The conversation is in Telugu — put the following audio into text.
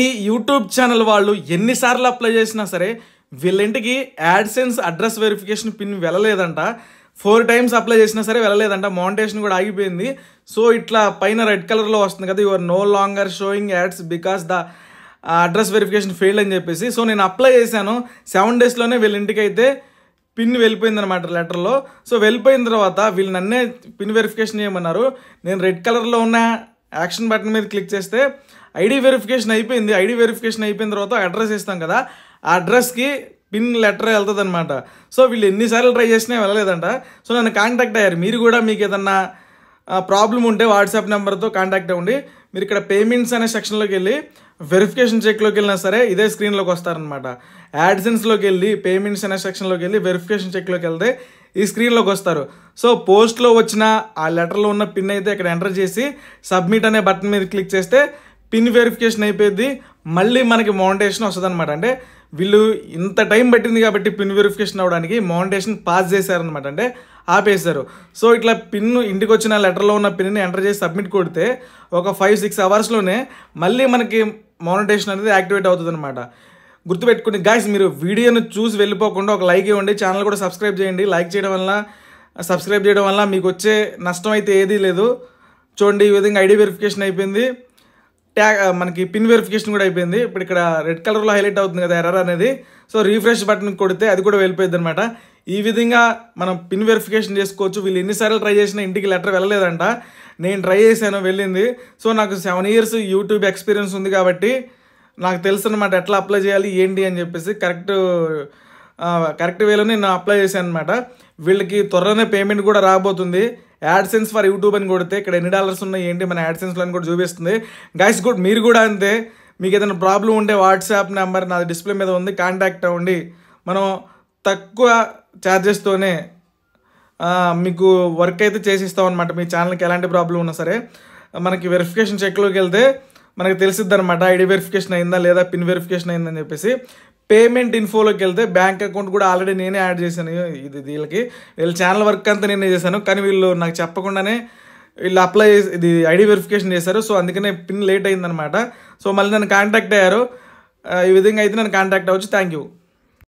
ఈ యూట్యూబ్ ఛానల్ వాళ్ళు ఎన్నిసార్లు అప్లై చేసినా సరే వీళ్ళింటికి యాడ్సెన్స్ అడ్రస్ వెరిఫికేషన్ పిన్ వెళ్ళలేదంట ఫోర్ టైమ్స్ అప్లై చేసినా సరే వెళ్ళలేదంట మౌంటేషన్ కూడా ఆగిపోయింది సో ఇట్లా పైన రెడ్ కలర్లో వస్తుంది కదా your no longer showing ads because the address verification fail అని చెప్పేసి సో నేను అప్లై చేశాను సెవెన్ డేస్లోనే వీళ్ళ ఇంటికి అయితే పిన్ వెళ్ళిపోయింది అనమాట లెటర్లో సో వెళ్ళిపోయిన తర్వాత వీళ్ళు నన్నే పిన్ వెరిఫికేషన్ చేయమన్నారు నేను రెడ్ కలర్లో ఉన్న యాక్షన్ బటన్ మీద క్లిక్ చేస్తే ఐడి వెరిఫికేషన్ అయిపోయింది ఐడి వెరిఫికేషన్ అయిపోయిన తర్వాత అడ్రస్ ఇస్తాం కదా ఆ అడ్రస్కి పిన్ లెటర్ వెళ్తుంది అనమాట సో వీళ్ళు ఎన్నిసార్లు ట్రై చేసినా వెళ్ళలేదంట సో నన్ను కాంటాక్ట్ అయ్యారు మీరు కూడా మీకు ఏదన్నా ప్రాబ్లం ఉంటే వాట్సాప్ నెంబర్తో కాంటాక్ట్ అవ్వండి మీరు ఇక్కడ పేమెంట్స్ అనే సెక్షన్లోకి వెళ్ళి వెరిఫికేషన్ చెక్లోకి వెళ్ళినా సరే ఇదే స్క్రీన్లోకి వస్తారనమాట యాడ్సెన్స్లోకి వెళ్ళి పేమెంట్స్ అనే సెక్షన్లోకి వెళ్ళి వెరిఫికేషన్ చెక్లోకి వెళ్తే ఈ స్క్రీన్లోకి వస్తారు సో పోస్ట్లో వచ్చిన ఆ లెటర్లో ఉన్న పిన్ అయితే ఇక్కడ ఎంటర్ చేసి సబ్మిట్ అనే బటన్ మీద క్లిక్ చేస్తే పిన్ వెరిఫికేషన్ అయిపోయింది మళ్ళీ మనకి మౌంటేషన్ వస్తుంది అనమాట అంటే వీళ్ళు ఇంత టైం పట్టింది కాబట్టి పిన్ వెరిఫికేషన్ అవడానికి మౌంటేషన్ పాస్ చేశారనమాట అంటే ఆపేశారు సో ఇట్లా పిన్ ఇంటికి వచ్చిన లెటర్లో ఉన్న పిన్ని ఎంటర్ చేసి సబ్మిట్ కొడితే ఒక ఫైవ్ సిక్స్ అవర్స్లోనే మళ్ళీ మనకి మౌనిటేషన్ అనేది యాక్టివేట్ అవుతుంది అనమాట గుర్తుపెట్టుకుని గాయస్ మీరు వీడియోను చూసి వెళ్ళిపోకుండా ఒక లైక్ ఇవ్వండి ఛానల్ కూడా సబ్స్క్రైబ్ చేయండి లైక్ చేయడం వల్ల సబ్స్క్రైబ్ చేయడం వల్ల మీకు వచ్చే నష్టం అయితే ఏదీ లేదు చూడండి ఈ విధంగా ఐడి వెరిఫికేషన్ అయిపోయింది ట్యాగ్ మనకి పిన్ వెరిఫికేషన్ కూడా అయిపోయింది ఇప్పుడు ఇక్కడ రెడ్ కలర్లో హైలైట్ అవుతుంది కదా ఎర్ర అనేది సో రీఫ్రెష్ బటన్ కొడితే అది కూడా వెళ్ళిపోయింది అనమాట ఈ విధంగా మనం పిన్ వెరిఫికేషన్ చేసుకోవచ్చు వీళ్ళు ఎన్నిసార్లు ట్రై చేసినా ఇంటికి లెటర్ వెళ్ళలేదంట నేను ట్రై చేశాను వెళ్ళింది సో నాకు సెవెన్ ఇయర్స్ యూట్యూబ్ ఎక్స్పీరియన్స్ ఉంది కాబట్టి నాకు తెలుసు అనమాట ఎట్లా అప్లై చేయాలి ఏంటి అని చెప్పేసి కరెక్ట్ కరెక్ట్ వేలోనే నేను అప్లై చేశాను అనమాట వీళ్ళకి త్వరలోనే పేమెంట్ కూడా రాబోతుంది యాడ్సెన్స్ ఫర్ యూట్యూబ్ అని కొడితే ఇక్కడ ఎన్ని డాలర్స్ ఉన్నాయి ఏంటి మన యాడ్సెన్స్లో అని కూడా చూపిస్తుంది గైస్ గుడ్ మీరు కూడా అంతే మీకు ఏదైనా ప్రాబ్లం ఉంటే వాట్సాప్ నెంబర్ నాది డిస్ప్లే మీద ఉంది కాంటాక్ట్ అవ్వండి మనం తక్కువ ఛార్జెస్తోనే మీకు వర్క్ అయితే చేసిస్తాం అనమాట మీ ఛానల్కి ఎలాంటి ప్రాబ్లం ఉన్నా సరే మనకి వెరిఫికేషన్ చెక్లోకి వెళ్తే మనకు తెలిసిద్ది అనమాట ఐడి వెరిఫికేషన్ అయిందా లేదా పిన్ వెరిఫికేషన్ అయిందని చెప్పేసి పేమెంట్ ఇన్ఫోలోకి వెళ్తే బ్యాంక్ అకౌంట్ కూడా ఆల్రెడీ నేనే యాడ్ చేశాను ఇది వీళ్ళకి వీళ్ళ ఛానల్ వర్క్ అంతా నేనే చేశాను కానీ వీళ్ళు నాకు చెప్పకుండానే వీళ్ళు అప్లై చేసి ఇది ఐడి వెరిఫికేషన్ చేశారు సో అందుకనే పిన్ లేట్ అయిందనమాట సో మళ్ళీ నన్ను కాంటాక్ట్ అయ్యారు ఈ విధంగా అయితే నన్ను కాంటాక్ట్ అవ్వచ్చు థ్యాంక్ యూ